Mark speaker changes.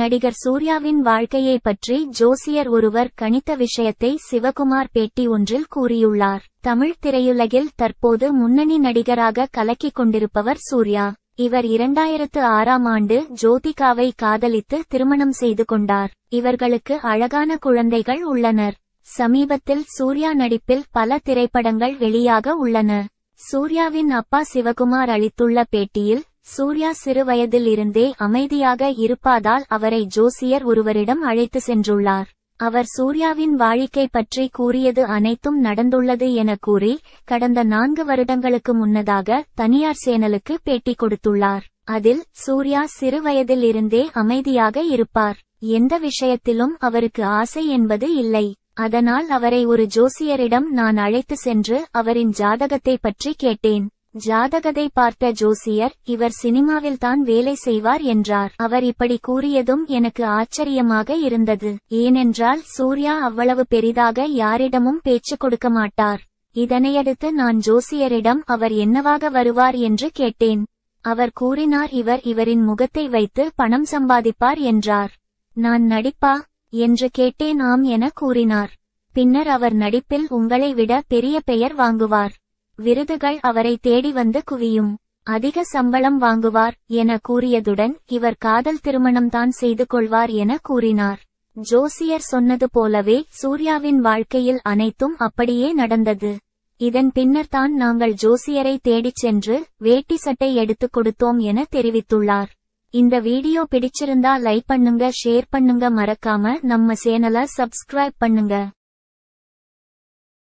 Speaker 1: நடிகர் சூர்யாவின் வாழ்க்கையை பற்றி ஜோசியர் ஒருவர் கணித்த விஷயத்தை சிவகுமார் பேட்டி ஒன்றில் கூறியுள்ளார் தமிழ் திரையுலகில் தற்போது முன்னணி நடிகராக கலக்கிக் கொண்டிருப்பவர் சூர்யா இவர் இரண்டாயிரத்து ஆறாம் ஆண்டு ஜோதிகாவை காதலித்து திருமணம் செய்து கொண்டார் இவர்களுக்கு அழகான குழந்தைகள் உள்ளனர் சமீபத்தில் சூர்யா நடிப்பில் பல திரைப்படங்கள் வெளியாக உள்ளன சூர்யாவின் அப்பா சிவகுமார் அளித்துள்ள பேட்டியில் சூர்யா சிறுவயதில் இருந்தே அமைதியாக இருப்பதால் அவரை ஜோசியர் ஒருவரிடம் அழைத்து சென்றுள்ளார் அவர் சூர்யாவின் வாழ்க்கை பற்றி கூறியது அனைத்தும் நடந்துள்ளது என கூறி கடந்த நான்கு வருடங்களுக்கு முன்னதாக தனியார் சேனலுக்கு பேட்டி கொடுத்துள்ளார் அதில் சூர்யா சிறுவயதில் இருந்தே அமைதியாக இருப்பார் எந்த விஷயத்திலும் அவருக்கு ஆசை என்பது இல்லை அதனால் அவரை ஒரு ஜோசியரிடம் நான் அழைத்து சென்று அவரின் ஜாதகத்தை பற்றி கேட்டேன் ஜாதகதை பார்த்த ஜோசியர் இவர் சினிமாவில்தான் வேலை செய்வார் என்றார் அவர் இப்படி கூறியதும் எனக்கு ஆச்சரியமாக இருந்தது ஏனென்றால் சூர்யா அவ்வளவு பெரிதாக யாரிடமும் பேச்சு கொடுக்க மாட்டார் இதனையடுத்து நான் ஜோசியரிடம் அவர் என்னவாக வருவார் என்று கேட்டேன் அவர் கூறினார் இவர் இவரின் முகத்தை வைத்து பணம் சம்பாதிப்பார் என்றார் நான் நடிப்பா என்று கேட்டேன் ஆம் என கூறினார் பின்னர் அவர் நடிப்பில் உங்களை விட பெரிய பெயர் வாங்குவார் விருதுகள் அவரை தேடி வந்து குவியும் அதிக சம்பளம் வாங்குவார் என கூறியதுடன் இவர் காதல் திருமணம்தான் செய்து கொள்வார் என கூறினார் ஜோசியர் சொன்னது போலவே சூர்யாவின் வாழ்க்கையில் அனைத்தும் அப்படியே நடந்தது இதன் பின்னர் தான் நாங்கள் ஜோசியரை தேடிச் சென்று வேட்டி சட்டை எடுத்துக் கொடுத்தோம் என தெரிவித்துள்ளார் இந்த வீடியோ பிடிச்சிருந்தா லைக் பண்ணுங்க ஷேர் பண்ணுங்க மறக்காம நம்ம சேனல சப்ஸ்கிரைப் பண்ணுங்க